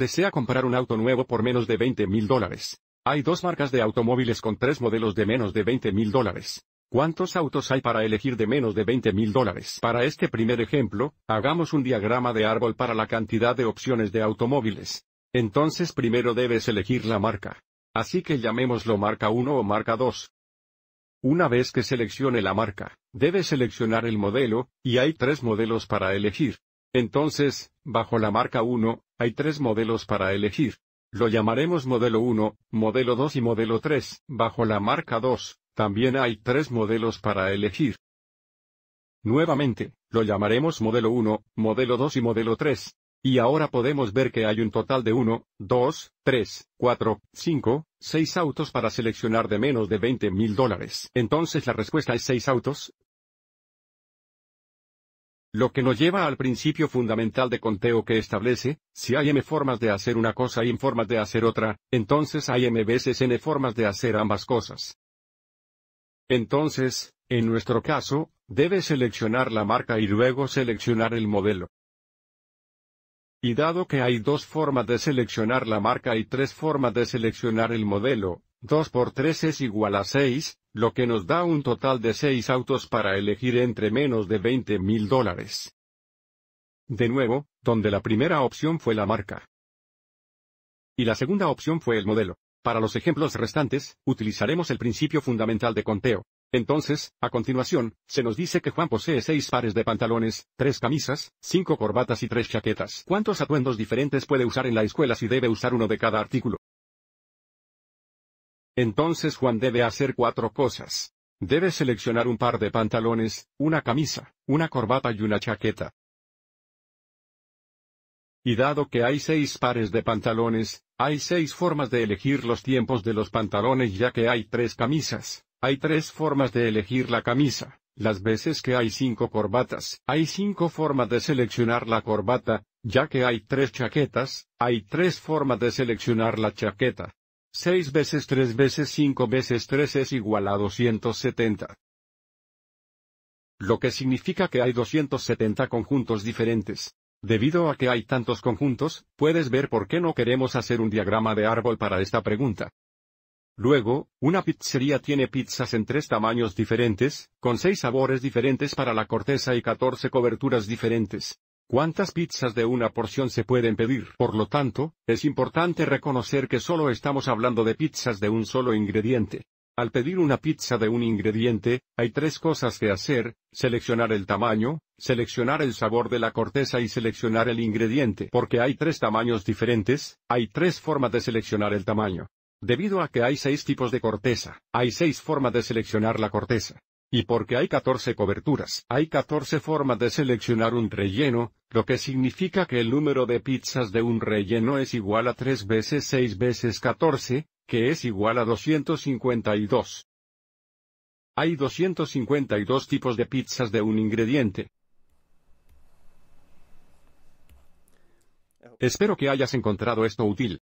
Desea comprar un auto nuevo por menos de 20 mil dólares. Hay dos marcas de automóviles con tres modelos de menos de 20 mil dólares. ¿Cuántos autos hay para elegir de menos de 20 mil dólares? Para este primer ejemplo, hagamos un diagrama de árbol para la cantidad de opciones de automóviles. Entonces primero debes elegir la marca. Así que llamémoslo marca 1 o marca 2. Una vez que seleccione la marca, debe seleccionar el modelo, y hay tres modelos para elegir. Entonces, bajo la marca 1, hay tres modelos para elegir. Lo llamaremos modelo 1, modelo 2 y modelo 3. Bajo la marca 2, también hay tres modelos para elegir. Nuevamente, lo llamaremos modelo 1, modelo 2 y modelo 3. Y ahora podemos ver que hay un total de 1, 2, 3, 4, 5, 6 autos para seleccionar de menos de 20 mil dólares. Entonces la respuesta es 6 autos, lo que nos lleva al principio fundamental de conteo que establece, si hay m formas de hacer una cosa y n formas de hacer otra, entonces hay m veces n formas de hacer ambas cosas. Entonces, en nuestro caso, debe seleccionar la marca y luego seleccionar el modelo. Y dado que hay dos formas de seleccionar la marca y tres formas de seleccionar el modelo, 2 por 3 es igual a 6, lo que nos da un total de seis autos para elegir entre menos de 20 mil dólares. De nuevo, donde la primera opción fue la marca. Y la segunda opción fue el modelo. Para los ejemplos restantes, utilizaremos el principio fundamental de conteo. Entonces, a continuación, se nos dice que Juan posee seis pares de pantalones, tres camisas, cinco corbatas y tres chaquetas. ¿Cuántos atuendos diferentes puede usar en la escuela si debe usar uno de cada artículo? Entonces Juan debe hacer cuatro cosas. Debe seleccionar un par de pantalones, una camisa, una corbata y una chaqueta. Y dado que hay seis pares de pantalones, hay seis formas de elegir los tiempos de los pantalones ya que hay tres camisas, hay tres formas de elegir la camisa, las veces que hay cinco corbatas, hay cinco formas de seleccionar la corbata, ya que hay tres chaquetas, hay tres formas de seleccionar la chaqueta, 6 veces 3 veces 5 veces 3 es igual a 270. Lo que significa que hay 270 conjuntos diferentes. Debido a que hay tantos conjuntos, puedes ver por qué no queremos hacer un diagrama de árbol para esta pregunta. Luego, una pizzería tiene pizzas en tres tamaños diferentes, con seis sabores diferentes para la corteza y 14 coberturas diferentes cuántas pizzas de una porción se pueden pedir. Por lo tanto, es importante reconocer que solo estamos hablando de pizzas de un solo ingrediente. Al pedir una pizza de un ingrediente, hay tres cosas que hacer, seleccionar el tamaño, seleccionar el sabor de la corteza y seleccionar el ingrediente. Porque hay tres tamaños diferentes, hay tres formas de seleccionar el tamaño. Debido a que hay seis tipos de corteza, hay seis formas de seleccionar la corteza. Y porque hay 14 coberturas, hay 14 formas de seleccionar un relleno, lo que significa que el número de pizzas de un relleno es igual a 3 veces 6 veces 14, que es igual a 252. Hay 252 tipos de pizzas de un ingrediente. Espero que hayas encontrado esto útil.